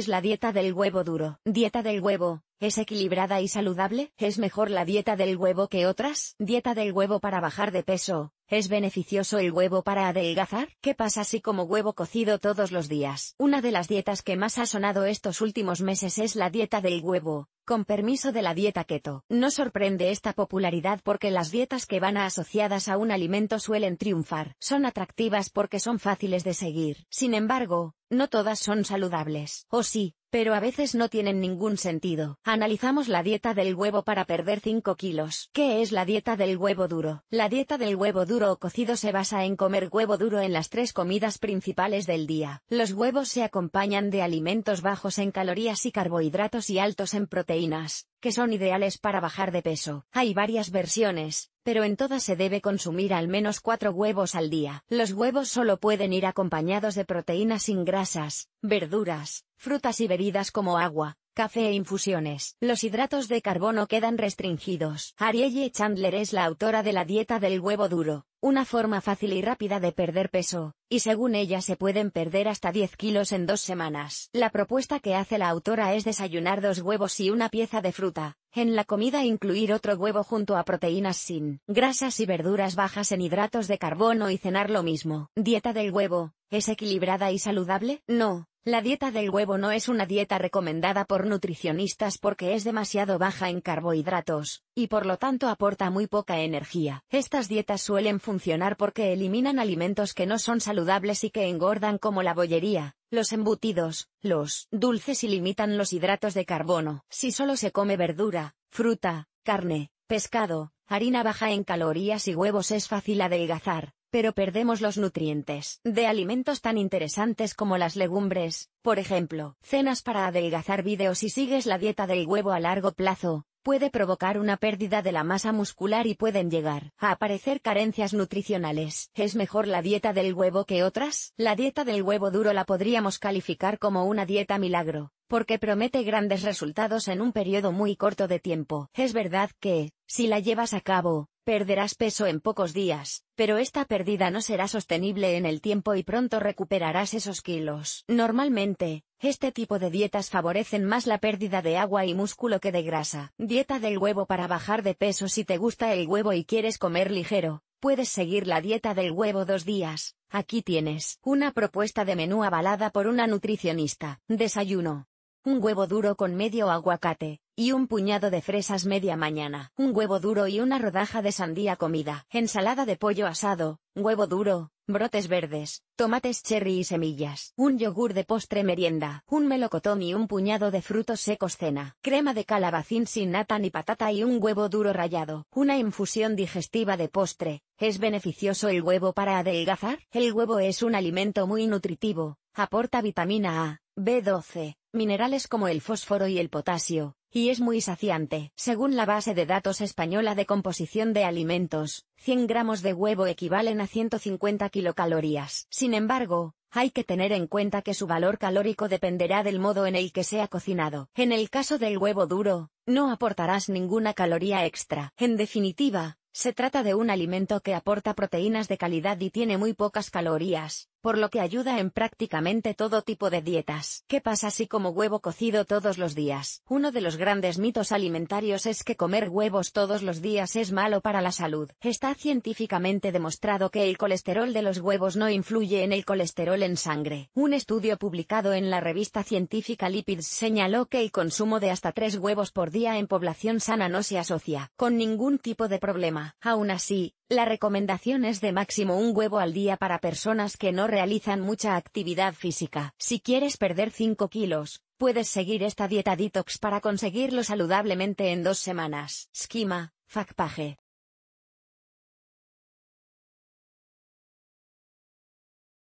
es la dieta del huevo duro? Dieta del huevo, ¿es equilibrada y saludable? ¿Es mejor la dieta del huevo que otras? Dieta del huevo para bajar de peso, ¿Es beneficioso el huevo para adelgazar? ¿Qué pasa si como huevo cocido todos los días? Una de las dietas que más ha sonado estos últimos meses es la dieta del huevo, con permiso de la dieta keto. No sorprende esta popularidad porque las dietas que van asociadas a un alimento suelen triunfar. Son atractivas porque son fáciles de seguir. Sin embargo, no todas son saludables. O sí, pero a veces no tienen ningún sentido. Analizamos la dieta del huevo para perder 5 kilos. ¿Qué es la dieta del huevo duro? La dieta del huevo duro o cocido se basa en comer huevo duro en las tres comidas principales del día. Los huevos se acompañan de alimentos bajos en calorías y carbohidratos y altos en proteínas, que son ideales para bajar de peso. Hay varias versiones, pero en todas se debe consumir al menos 4 huevos al día. Los huevos solo pueden ir acompañados de proteínas sin grasas, verduras, frutas y bebidas como agua, café e infusiones. Los hidratos de carbono quedan restringidos. Arielle Chandler es la autora de la dieta del huevo duro, una forma fácil y rápida de perder peso, y según ella se pueden perder hasta 10 kilos en dos semanas. La propuesta que hace la autora es desayunar dos huevos y una pieza de fruta, en la comida incluir otro huevo junto a proteínas sin grasas y verduras bajas en hidratos de carbono y cenar lo mismo. Dieta del huevo, ¿es equilibrada y saludable? No, la dieta del huevo no es una dieta recomendada por nutricionistas porque es demasiado baja en carbohidratos, y por lo tanto aporta muy poca energía. Estas dietas suelen funcionar porque eliminan alimentos que no son saludables y que engordan como la bollería, los embutidos, los dulces y limitan los hidratos de carbono. Si solo se come verdura, fruta, carne, pescado, harina baja en calorías y huevos es fácil adelgazar, pero perdemos los nutrientes de alimentos tan interesantes como las legumbres, por ejemplo. Cenas para adelgazar vídeos si sigues la dieta del huevo a largo plazo, puede provocar una pérdida de la masa muscular y pueden llegar a aparecer carencias nutricionales. ¿Es mejor la dieta del huevo que otras? La dieta del huevo duro la podríamos calificar como una dieta milagro, porque promete grandes resultados en un periodo muy corto de tiempo. Es verdad que, si la llevas a cabo, Perderás peso en pocos días, pero esta pérdida no será sostenible en el tiempo y pronto recuperarás esos kilos. Normalmente, este tipo de dietas favorecen más la pérdida de agua y músculo que de grasa. Dieta del huevo para bajar de peso Si te gusta el huevo y quieres comer ligero, puedes seguir la dieta del huevo dos días. Aquí tienes una propuesta de menú avalada por una nutricionista. Desayuno. Un huevo duro con medio aguacate, y un puñado de fresas media mañana, un huevo duro y una rodaja de sandía comida, ensalada de pollo asado, huevo duro, brotes verdes, tomates cherry y semillas, un yogur de postre merienda, un melocotón y un puñado de frutos secos cena, crema de calabacín sin nata ni patata y un huevo duro rallado, una infusión digestiva de postre. ¿Es beneficioso el huevo para adelgazar? El huevo es un alimento muy nutritivo, aporta vitamina A, B12, minerales como el fósforo y el potasio, y es muy saciante. Según la base de datos española de composición de alimentos, 100 gramos de huevo equivalen a 150 kilocalorías. Sin embargo, hay que tener en cuenta que su valor calórico dependerá del modo en el que sea cocinado. En el caso del huevo duro, no aportarás ninguna caloría extra. En definitiva, se trata de un alimento que aporta proteínas de calidad y tiene muy pocas calorías, por lo que ayuda en prácticamente todo tipo de dietas. ¿Qué pasa si como huevo cocido todos los días? Uno de los grandes mitos alimentarios es que comer huevos todos los días es malo para la salud. Está científicamente demostrado que el colesterol de los huevos no influye en el colesterol en sangre. Un estudio publicado en la revista científica Lipids señaló que el consumo de hasta tres huevos por día en población sana no se asocia con ningún tipo de problema. Aún así, la recomendación es de máximo un huevo al día para personas que no realizan mucha actividad física. Si quieres perder 5 kilos, puedes seguir esta dieta detox para conseguirlo saludablemente en dos semanas. Schema, FACPAGE.